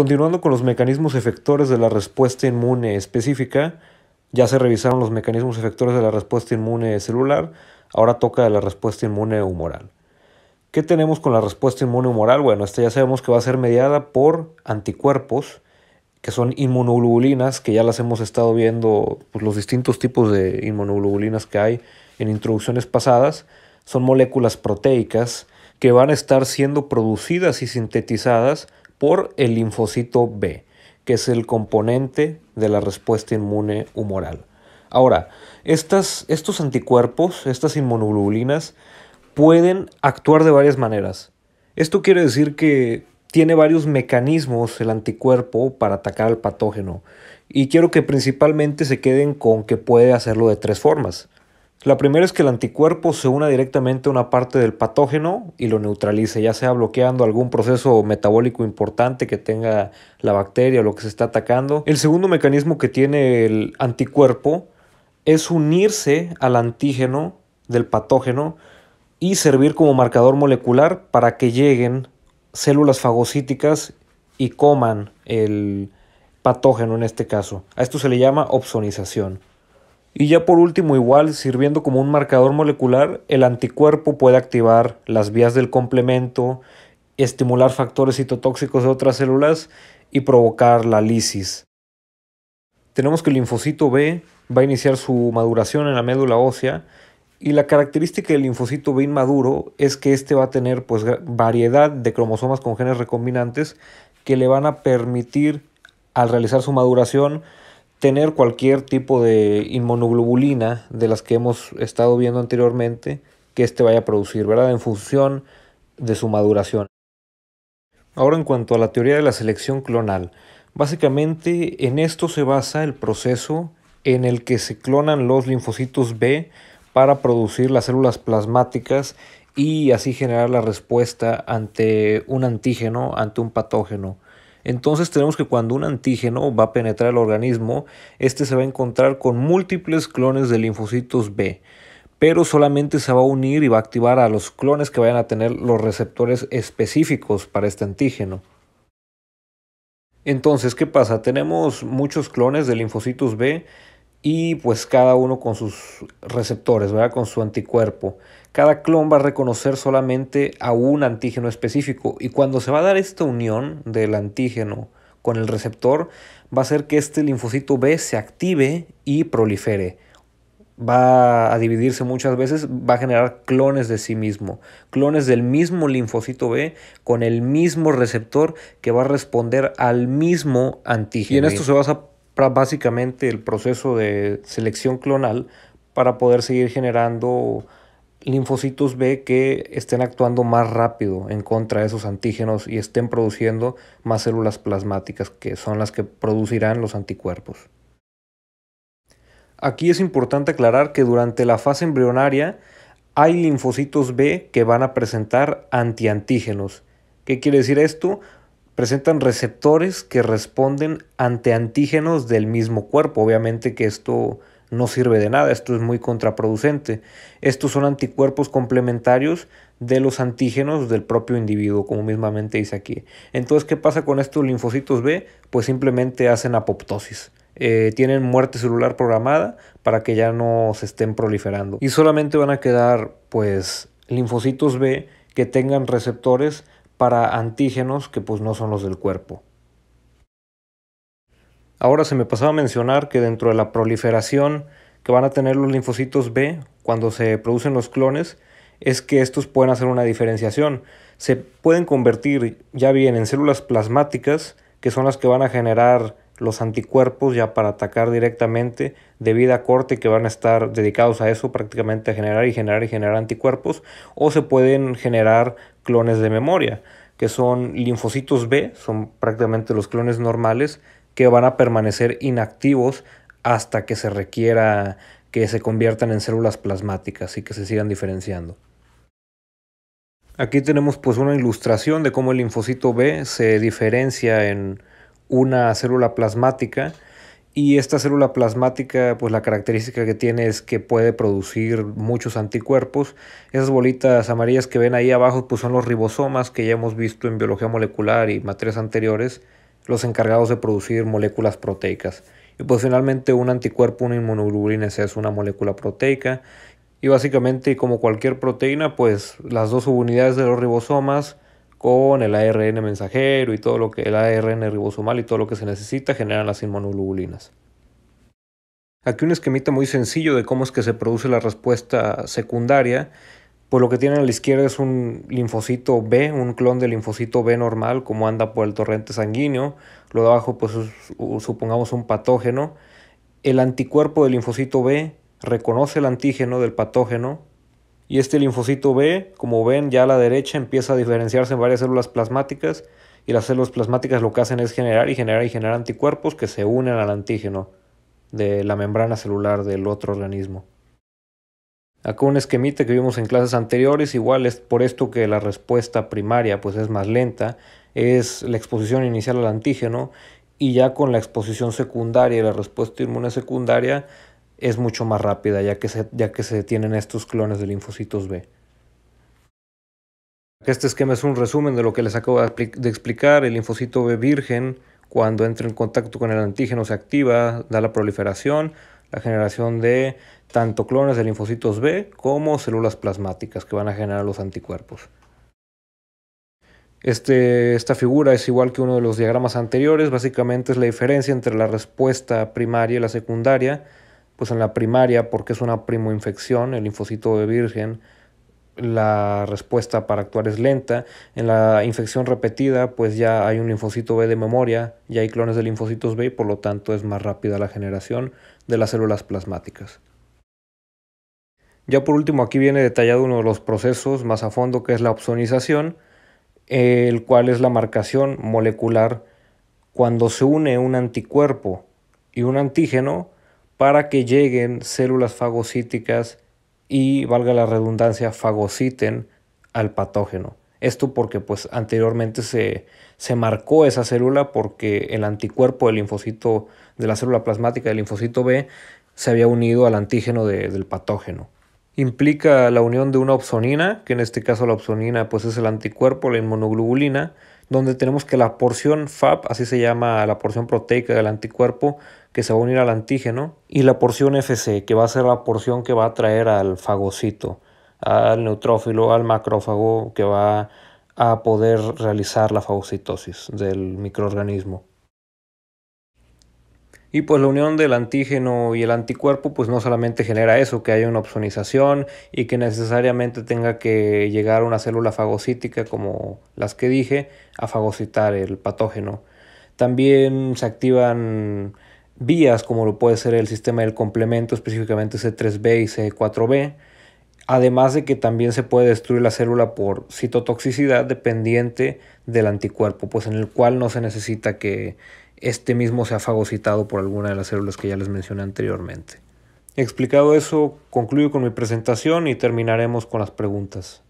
Continuando con los mecanismos efectores de la respuesta inmune específica, ya se revisaron los mecanismos efectores de la respuesta inmune celular, ahora toca de la respuesta inmune humoral. ¿Qué tenemos con la respuesta inmune humoral? Bueno, esta ya sabemos que va a ser mediada por anticuerpos, que son inmunoglobulinas, que ya las hemos estado viendo, pues, los distintos tipos de inmunoglobulinas que hay en introducciones pasadas, son moléculas proteicas que van a estar siendo producidas y sintetizadas por el linfocito B, que es el componente de la respuesta inmune humoral. Ahora, estos anticuerpos, estas inmunoglobulinas, pueden actuar de varias maneras. Esto quiere decir que tiene varios mecanismos el anticuerpo para atacar al patógeno. Y quiero que principalmente se queden con que puede hacerlo de tres formas. La primera es que el anticuerpo se una directamente a una parte del patógeno y lo neutralice, ya sea bloqueando algún proceso metabólico importante que tenga la bacteria o lo que se está atacando. El segundo mecanismo que tiene el anticuerpo es unirse al antígeno del patógeno y servir como marcador molecular para que lleguen células fagocíticas y coman el patógeno en este caso. A esto se le llama opsonización. Y ya por último, igual, sirviendo como un marcador molecular, el anticuerpo puede activar las vías del complemento, estimular factores citotóxicos de otras células y provocar la lisis. Tenemos que el linfocito B va a iniciar su maduración en la médula ósea y la característica del linfocito B inmaduro es que este va a tener pues, variedad de cromosomas con genes recombinantes que le van a permitir al realizar su maduración tener cualquier tipo de inmunoglobulina de las que hemos estado viendo anteriormente que éste vaya a producir, ¿verdad? En función de su maduración. Ahora en cuanto a la teoría de la selección clonal, básicamente en esto se basa el proceso en el que se clonan los linfocitos B para producir las células plasmáticas y así generar la respuesta ante un antígeno, ante un patógeno. Entonces tenemos que cuando un antígeno va a penetrar el organismo, este se va a encontrar con múltiples clones de linfocitos B, pero solamente se va a unir y va a activar a los clones que vayan a tener los receptores específicos para este antígeno. Entonces, ¿qué pasa? Tenemos muchos clones de linfocitos B y pues cada uno con sus receptores, ¿verdad? con su anticuerpo. Cada clon va a reconocer solamente a un antígeno específico y cuando se va a dar esta unión del antígeno con el receptor va a hacer que este linfocito B se active y prolifere. Va a dividirse muchas veces, va a generar clones de sí mismo, clones del mismo linfocito B con el mismo receptor que va a responder al mismo antígeno. Y en esto se a básicamente el proceso de selección clonal para poder seguir generando linfocitos B que estén actuando más rápido en contra de esos antígenos y estén produciendo más células plasmáticas que son las que producirán los anticuerpos. Aquí es importante aclarar que durante la fase embrionaria hay linfocitos B que van a presentar antiantígenos. ¿Qué quiere decir esto? presentan receptores que responden ante antígenos del mismo cuerpo. Obviamente que esto no sirve de nada, esto es muy contraproducente. Estos son anticuerpos complementarios de los antígenos del propio individuo, como mismamente dice aquí. Entonces, ¿qué pasa con estos linfocitos B? Pues simplemente hacen apoptosis. Eh, tienen muerte celular programada para que ya no se estén proliferando. Y solamente van a quedar, pues, linfocitos B que tengan receptores para antígenos que pues no son los del cuerpo. Ahora se me pasaba a mencionar que dentro de la proliferación que van a tener los linfocitos B cuando se producen los clones es que estos pueden hacer una diferenciación. Se pueden convertir ya bien en células plasmáticas, que son las que van a generar los anticuerpos ya para atacar directamente de vida corte que van a estar dedicados a eso prácticamente a generar y generar y generar anticuerpos o se pueden generar clones de memoria que son linfocitos B, son prácticamente los clones normales que van a permanecer inactivos hasta que se requiera que se conviertan en células plasmáticas y que se sigan diferenciando. Aquí tenemos pues una ilustración de cómo el linfocito B se diferencia en una célula plasmática y esta célula plasmática, pues la característica que tiene es que puede producir muchos anticuerpos. Esas bolitas amarillas que ven ahí abajo, pues son los ribosomas que ya hemos visto en biología molecular y materias anteriores, los encargados de producir moléculas proteicas. Y pues finalmente un anticuerpo, una inmunoglobulina es una molécula proteica. Y básicamente, como cualquier proteína, pues las dos subunidades de los ribosomas con el ARN mensajero y todo lo que el ARN ribosomal y todo lo que se necesita generan las inmunoglobulinas. Aquí un esquemita muy sencillo de cómo es que se produce la respuesta secundaria. Pues lo que tienen a la izquierda es un linfocito B, un clon del linfocito B normal, como anda por el torrente sanguíneo. Lo de abajo, pues supongamos un patógeno. El anticuerpo del linfocito B reconoce el antígeno del patógeno y este linfocito B, como ven ya a la derecha, empieza a diferenciarse en varias células plasmáticas y las células plasmáticas lo que hacen es generar y generar y generar anticuerpos que se unen al antígeno de la membrana celular del otro organismo. Acá un esquemita que vimos en clases anteriores, igual es por esto que la respuesta primaria pues es más lenta, es la exposición inicial al antígeno y ya con la exposición secundaria y la respuesta inmune secundaria es mucho más rápida, ya que se, ya que se tienen estos clones de linfocitos B. Este esquema es un resumen de lo que les acabo de explicar. El linfocito B virgen, cuando entra en contacto con el antígeno, se activa, da la proliferación, la generación de tanto clones de linfocitos B como células plasmáticas que van a generar los anticuerpos. Este, esta figura es igual que uno de los diagramas anteriores, básicamente es la diferencia entre la respuesta primaria y la secundaria pues en la primaria, porque es una primoinfección, el linfocito B virgen, la respuesta para actuar es lenta. En la infección repetida, pues ya hay un linfocito B de memoria, ya hay clones de linfocitos B y por lo tanto es más rápida la generación de las células plasmáticas. Ya por último, aquí viene detallado uno de los procesos más a fondo que es la opsonización, el cual es la marcación molecular cuando se une un anticuerpo y un antígeno para que lleguen células fagocíticas y, valga la redundancia, fagociten al patógeno. Esto porque pues anteriormente se, marcó esa célula porque el anticuerpo del linfocito, de la célula plasmática del linfocito B, se había unido al antígeno del patógeno. Implica la unión de una opsonina, que en este caso la opsonina pues es el anticuerpo, la inmunoglobulina, donde tenemos que la porción FAP, así se llama la porción proteica del anticuerpo, que se va a unir al antígeno, y la porción FC, que va a ser la porción que va a traer al fagocito, al neutrófilo, al macrófago, que va a poder realizar la fagocitosis del microorganismo. Y pues la unión del antígeno y el anticuerpo pues no solamente genera eso, que haya una opsonización y que necesariamente tenga que llegar una célula fagocítica como las que dije a fagocitar el patógeno. También se activan vías como lo puede ser el sistema del complemento, específicamente C3B y C4B. Además de que también se puede destruir la célula por citotoxicidad dependiente del anticuerpo, pues en el cual no se necesita que este mismo se ha fagocitado por alguna de las células que ya les mencioné anteriormente. Explicado eso, concluyo con mi presentación y terminaremos con las preguntas.